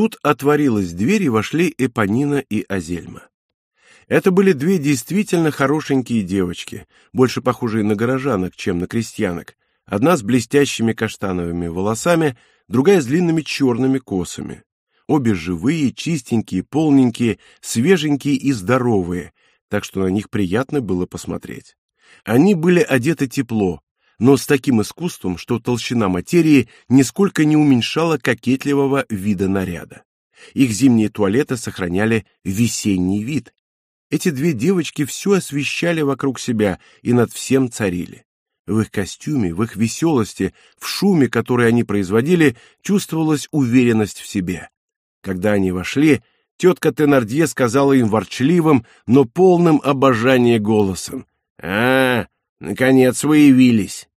Тут отворилась дверь, и вошли Эпонина и Азельма. Это были две действительно хорошенькие девочки, больше похожие на горожанок, чем на крестьянок. Одна с блестящими каштановыми волосами, другая с длинными черными косами. Обе живые, чистенькие, полненькие, свеженькие и здоровые, так что на них приятно было посмотреть. Они были одеты тепло, но с таким искусством, что толщина материи нисколько не уменьшала кокетливого вида наряда. Их зимние туалеты сохраняли весенний вид. Эти две девочки все освещали вокруг себя и над всем царили. В их костюме, в их веселости, в шуме, который они производили, чувствовалась уверенность в себе. Когда они вошли, тетка Тенардье сказала им ворчливым, но полным обожания голосом. «А, наконец вы явились.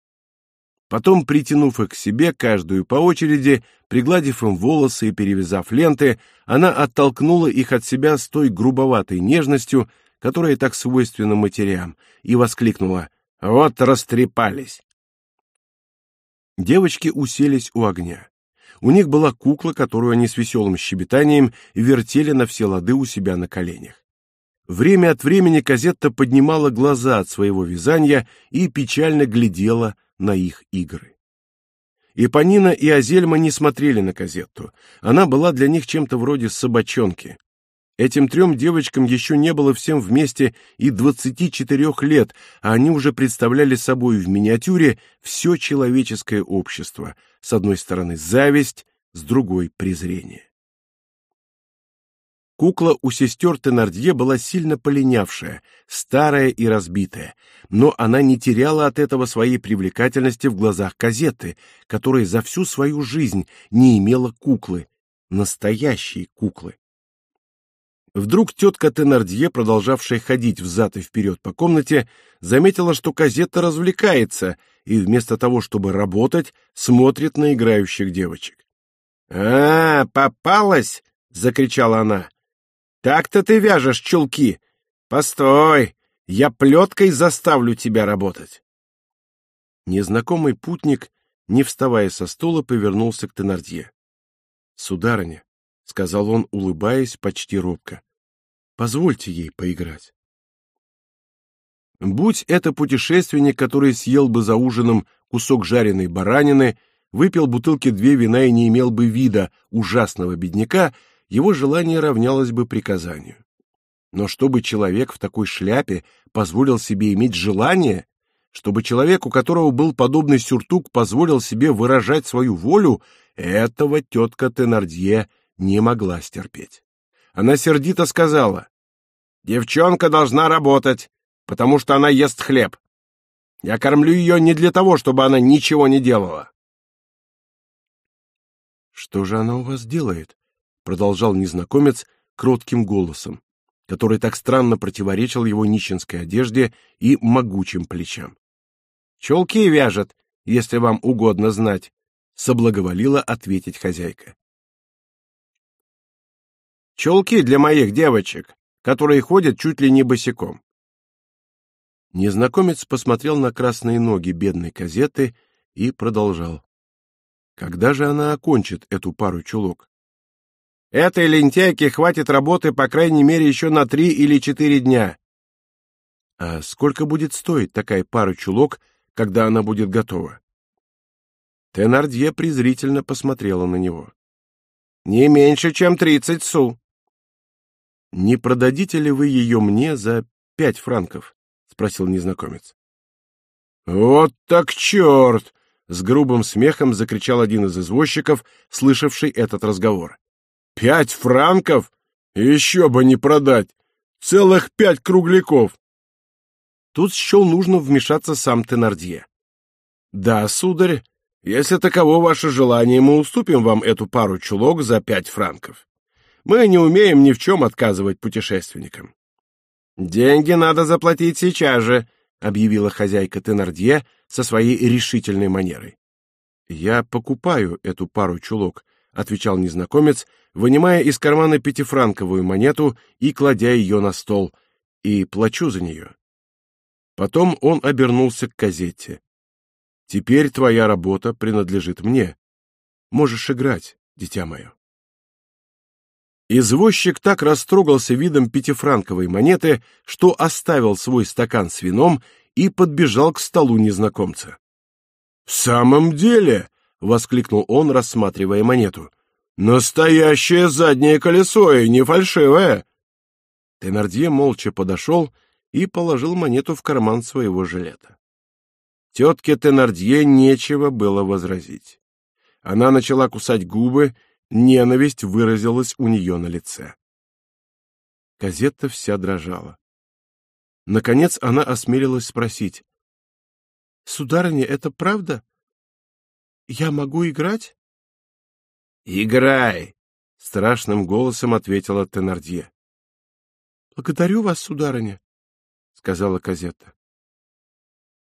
Потом, притянув их к себе, каждую по очереди, пригладив им волосы и перевязав ленты, она оттолкнула их от себя с той грубоватой нежностью, которая так свойственна матерям, и воскликнула «Вот растрепались!». Девочки уселись у огня. У них была кукла, которую они с веселым щебетанием вертели на все лады у себя на коленях. Время от времени Казетта поднимала глаза от своего вязания и печально глядела на их игры. И Панина, и Азельма не смотрели на Казетту. Она была для них чем-то вроде собачонки. Этим трем девочкам еще не было всем вместе и 24 лет, а они уже представляли собой в миниатюре все человеческое общество. С одной стороны зависть, с другой презрение. Кукла у сестер Тенардье была сильно полинявшая, старая и разбитая, но она не теряла от этого своей привлекательности в глазах Казетты, которая за всю свою жизнь не имела куклы, настоящей куклы. Вдруг тетка Тенардье, продолжавшая ходить взад и вперед по комнате, заметила, что Казетта развлекается и вместо того, чтобы работать, смотрит на играющих девочек. «А, попалась!» — закричала она. Так-то ты вяжешь чулки. Постой, я плеткой заставлю тебя работать. Незнакомый путник, не вставая со стула, повернулся к Тенардье. Сударыня, сказал он, улыбаясь почти робко. Позвольте ей поиграть. Будь это путешественник, который съел бы за ужином кусок жареной баранины, выпил бутылки две вина и не имел бы вида ужасного бедняка, его желание равнялось бы приказанию. Но чтобы человек в такой шляпе позволил себе иметь желание, чтобы человек, у которого был подобный сюртук, позволил себе выражать свою волю, этого тетка Тенардье не могла стерпеть. Она сердито сказала, «Девчонка должна работать, потому что она ест хлеб. Я кормлю ее не для того, чтобы она ничего не делала». «Что же она у вас делает?» продолжал незнакомец кротким голосом, который так странно противоречил его нищенской одежде и могучим плечам. Челки вяжет, если вам угодно знать, соблаговолила ответить хозяйка. Челки для моих девочек, которые ходят чуть ли не босиком. Незнакомец посмотрел на красные ноги бедной казеты и продолжал. Когда же она окончит эту пару чулок? Этой лентяйке хватит работы, по крайней мере, еще на три или четыре дня. А сколько будет стоить такая пара чулок, когда она будет готова? Тенардье презрительно посмотрела на него. Не меньше, чем тридцать су. Не продадите ли вы ее мне за пять франков? спросил незнакомец. Вот так черт! С грубым смехом закричал один из извозчиков, слышавший этот разговор. Пять франков? Еще бы не продать! Целых пять кругляков! Тут счел нужно вмешаться сам Тенардье. Да, сударь, если таково ваше желание, мы уступим вам эту пару чулок за пять франков. Мы не умеем ни в чем отказывать путешественникам. Деньги надо заплатить сейчас же, объявила хозяйка Тенардье со своей решительной манерой. Я покупаю эту пару чулок, отвечал незнакомец, вынимая из кармана пятифранковую монету и кладя ее на стол. И плачу за нее. Потом он обернулся к газете. Теперь твоя работа принадлежит мне. Можешь играть, дитя мое. Извозчик так растрогался видом пятифранковой монеты, что оставил свой стакан с вином и подбежал к столу незнакомца. В самом деле, воскликнул он, рассматривая монету. Настоящее заднее колесо и не фальшивое. Тенардье молча подошел и положил монету в карман своего жилета. Тетке Тенардье нечего было возразить. Она начала кусать губы, ненависть выразилась у нее на лице. Казетта вся дрожала. Наконец она осмелилась спросить. — Сударыня, это правда? Я могу играть? Играй, страшным голосом ответила Тенардье. Благодарю вас, сударыня, сказала Казетта.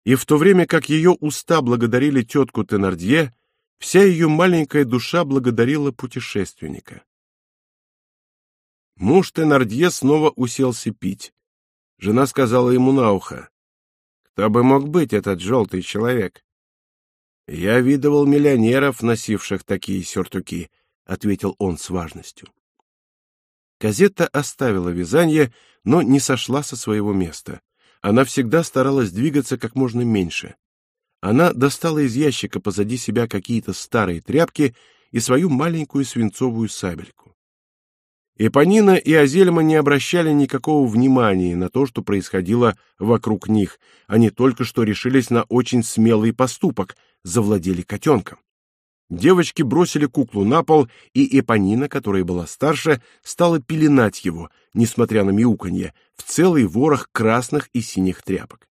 И в то время, как ее уста благодарили тетку Тенардье, вся ее маленькая душа благодарила путешественника. Муж Тенардье снова уселся пить. Жена сказала ему на ухо: "Кто бы мог быть этот желтый человек?" — Я видывал миллионеров, носивших такие сюртуки, — ответил он с важностью. Казетта оставила вязание, но не сошла со своего места. Она всегда старалась двигаться как можно меньше. Она достала из ящика позади себя какие-то старые тряпки и свою маленькую свинцовую сабельку. Эпонина и Азельма не обращали никакого внимания на то, что происходило вокруг них. Они только что решились на очень смелый поступок — завладели котенком. Девочки бросили куклу на пол, и Эпонина, которая была старше, стала пеленать его, несмотря на мяуканье, в целый ворох красных и синих тряпок.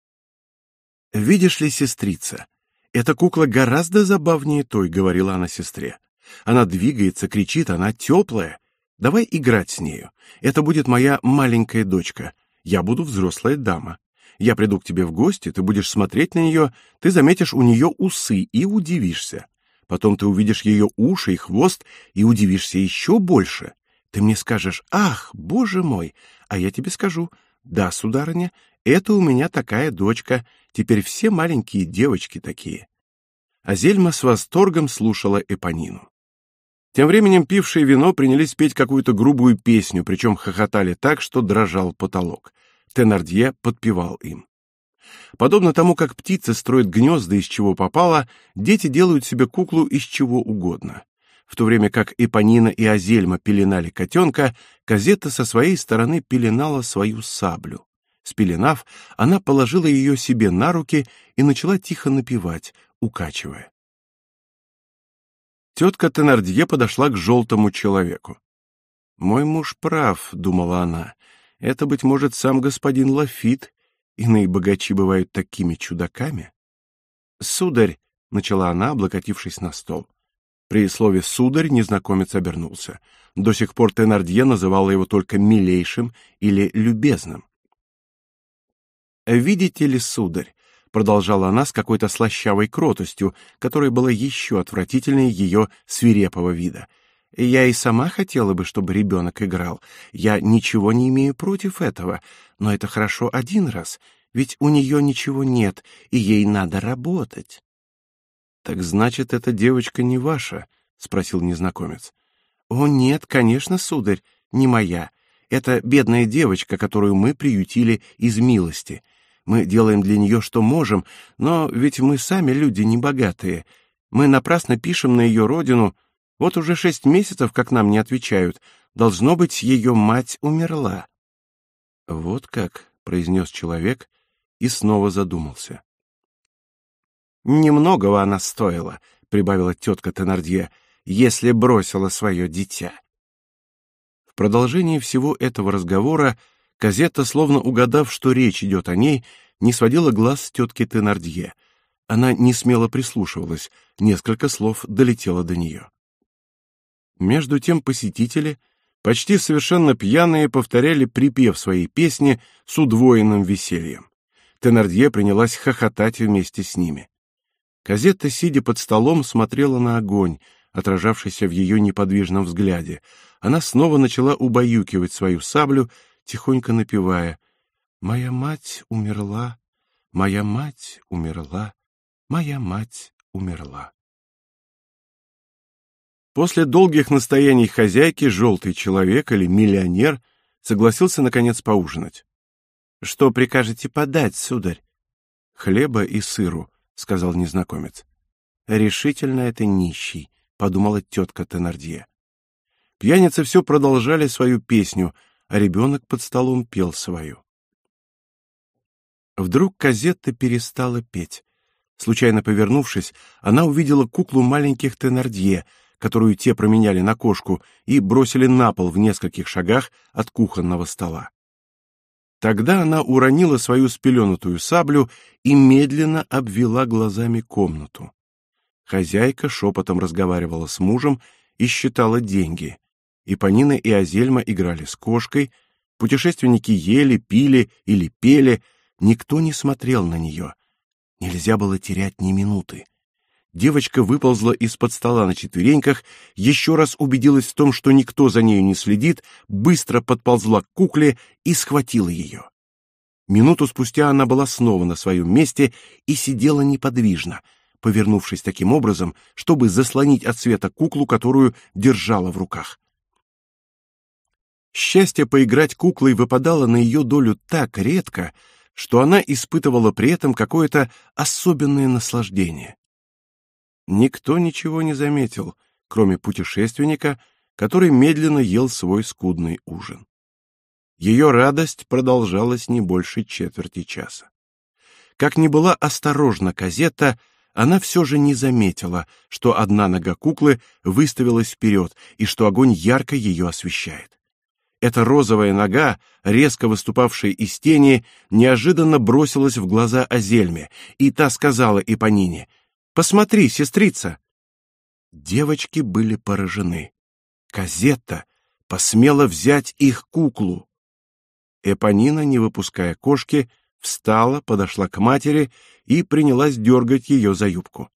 «Видишь ли, сестрица, эта кукла гораздо забавнее той», — говорила она сестре. «Она двигается, кричит, она теплая. Давай играть с нею. Это будет моя маленькая дочка. Я буду взрослая дама. Я приду к тебе в гости, ты будешь смотреть на неё, ты заметишь у неё усы и удивишься. Потом ты увидишь её уши и хвост и удивишься ещё больше. Ты мне скажешь: "Ах, боже мой!" А я тебе скажу: "Да, сударыня, это у меня такая дочка. Теперь все маленькие девочки такие". Азельма с восторгом слушала Эпонину. Тем временем пившие вино принялись петь какую-то грубую песню, причем хохотали так, что дрожал потолок. Тенардье подпевал им. Подобно тому, как птицы строят гнезда из чего попало, дети делают себе куклу из чего угодно. В то время как Эпонина и Азельма пеленали котенка, Казета со своей стороны пеленала свою саблю. Спеленав, она положила ее себе на руки и начала тихо напевать, укачивая. Тетка Тенардье подошла к желтому человеку. «Мой муж прав», — думала она. «Это, быть может, сам господин Лафит. Иные богачи бывают такими чудаками». «Сударь», — начала она, облокотившись на стол. При слове «сударь» незнакомец обернулся. До сих пор Тенардье называла его только «милейшим» или «любезным». «Видите ли, сударь, продолжала она с какой-то слащавой кротостью, которая была еще отвратительнее ее свирепого вида. Я и сама хотела бы, чтобы ребенок играл. Я ничего не имею против этого, но это хорошо один раз, ведь у нее ничего нет, и ей надо работать. Так значит, эта девочка не ваша, спросил незнакомец. О нет, конечно, сударь, не моя. Это бедная девочка, которую мы приютили из милости. Мы делаем для нее, что можем, но ведь мы сами люди не богатые. Мы напрасно пишем на ее родину. Вот уже шесть месяцев, как нам не отвечают. Должно быть, ее мать умерла». «Вот как», — произнес человек и снова задумался. «Немногого она стоила», — прибавила тетка Тенардье, — «если бросила свое дитя». В продолжении всего этого разговора Казетта, словно угадав, что речь идет о ней, не сводила глаз с тетки Тенардье. Она не смело прислушивалась, несколько слов долетело до нее. Между тем посетители, почти совершенно пьяные, повторяли припев своей песни с удвоенным весельем. Тенардье принялась хохотать вместе с ними. Казетта, сидя под столом, смотрела на огонь, отражавшийся в ее неподвижном взгляде. Она снова начала убаюкивать свою саблю, тихонько напевая «Моя мать умерла, моя мать умерла, моя мать умерла». После долгих настояний хозяйки желтый человек или миллионер согласился наконец поужинать. «Что прикажете подать, сударь?» «Хлеба и сыру», — сказал незнакомец. «Решительно это нищий», — подумала тетка Теннердье. Пьяницы все продолжали свою песню — а ребенок под столом пел свою. Вдруг Казетта перестала петь. Случайно повернувшись, она увидела куклу маленьких Тенардье, которую те променяли на кошку и бросили на пол в нескольких шагах от кухонного стола. Тогда она уронила свою спеленутую саблю и медленно обвела глазами комнату. Хозяйка шепотом разговаривала с мужем и считала деньги и Панина и Азельма играли с кошкой, путешественники ели, пили или пели, никто не смотрел на нее. Нельзя было терять ни минуты. Девочка выползла из-под стола на четвереньках, еще раз убедилась в том, что никто за нею не следит, быстро подползла к кукле и схватила ее. Минуту спустя она была снова на своем месте и сидела неподвижно, повернувшись таким образом, чтобы заслонить от света куклу, которую держала в руках. Счастье поиграть куклой выпадало на ее долю так редко, что она испытывала при этом какое-то особенное наслаждение. Никто ничего не заметил, кроме путешественника, который медленно ел свой скудный ужин. Ее радость продолжалась не больше четверти часа. Как ни была осторожна Казета, она все же не заметила, что одна нога куклы выставилась вперед и что огонь ярко ее освещает. Эта розовая нога, резко выступавшая из тени, неожиданно бросилась в глаза Азельме, и та сказала Ипонине: "Посмотри, сестрица". Девочки были поражены. Казетта посмела взять их куклу. Эпонина, не выпуская кошки, встала, подошла к матери и принялась дергать ее за юбку.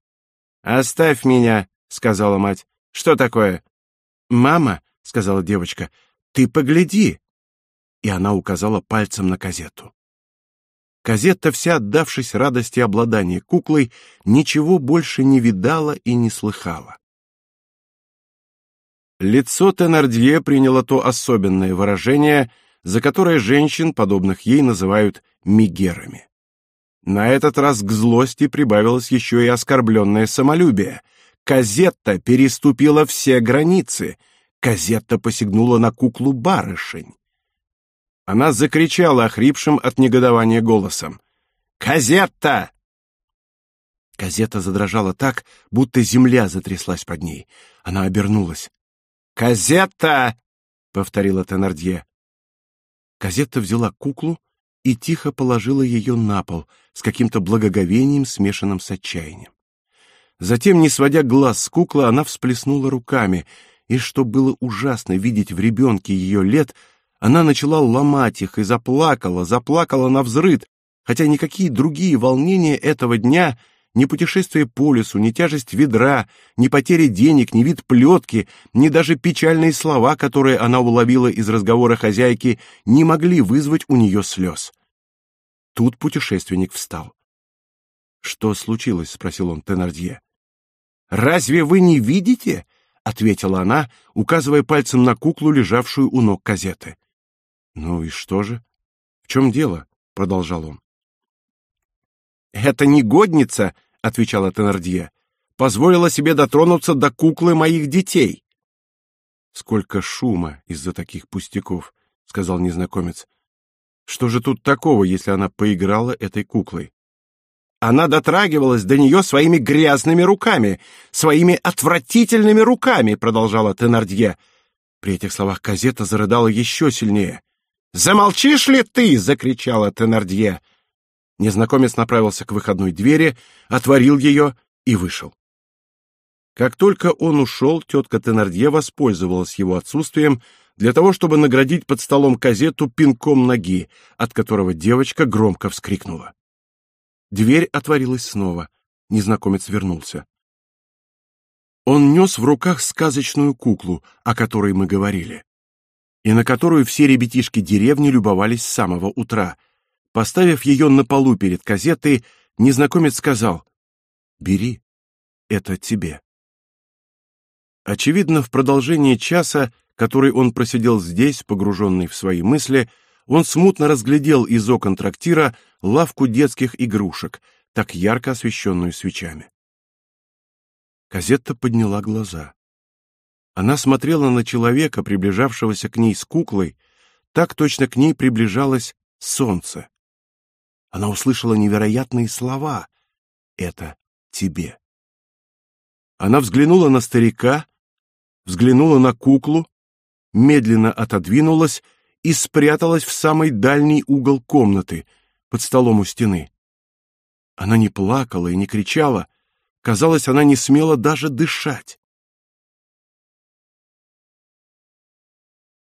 "Оставь меня", сказала мать. "Что такое?" "Мама", сказала девочка. Ты погляди!» И она указала пальцем на казету. Казетта, вся отдавшись радости обладания куклой, ничего больше не видала и не слыхала. Лицо Тенардье приняло то особенное выражение, за которое женщин, подобных ей, называют мигерами. На этот раз к злости прибавилось еще и оскорбленное самолюбие. Казетта переступила все границы, Казетта посягнула на куклу барышень. Она закричала охрипшим от негодования голосом. «Казетта!» Казетта задрожала так, будто земля затряслась под ней. Она обернулась. «Казетта!» — повторила Теннердье. Казетта взяла куклу и тихо положила ее на пол с каким-то благоговением, смешанным с отчаянием. Затем, не сводя глаз с куклы, она всплеснула руками — и что было ужасно видеть в ребенке ее лет, она начала ломать их и заплакала, заплакала на взрыд, хотя никакие другие волнения этого дня, ни путешествие по лесу, ни тяжесть ведра, ни потеря денег, ни вид плетки, ни даже печальные слова, которые она уловила из разговора хозяйки, не могли вызвать у нее слез. Тут путешественник встал. «Что случилось?» — спросил он Теннердье. «Разве вы не видите?» ответила она, указывая пальцем на куклу, лежавшую у ног Казеты. Ну и что же? В чем дело? продолжал он. Это негодница, отвечала Тенардье, позволила себе дотронуться до куклы моих детей. Сколько шума из-за таких пустяков, сказал незнакомец. Что же тут такого, если она поиграла этой куклой? она дотрагивалась до нее своими грязными руками, своими отвратительными руками, продолжала Тенардье. При этих словах Казета зарыдала еще сильнее. Замолчишь ли ты, закричала Тенардье. Незнакомец направился к выходной двери, отворил ее и вышел. Как только он ушел, тетка Тенардье воспользовалась его отсутствием для того, чтобы наградить под столом Казету пинком ноги, от которого девочка громко вскрикнула. Дверь отворилась снова. Незнакомец вернулся. Он нес в руках сказочную куклу, о которой мы говорили, и на которую все ребятишки деревни любовались с самого утра. Поставив ее на полу перед газетой, незнакомец сказал: "Бери, это тебе". Очевидно, в продолжение часа, который он просидел здесь, погруженный в свои мысли, он смутно разглядел из окон трактира лавку детских игрушек, так ярко освещенную свечами. Казетта подняла глаза. Она смотрела на человека, приближавшегося к ней с куклой, так точно к ней приближалось солнце. Она услышала невероятные слова: "Это тебе". Она взглянула на старика, взглянула на куклу, медленно отодвинулась и спряталась в самый дальний угол комнаты, под столом у стены. Она не плакала и не кричала. Казалось, она не смела даже дышать.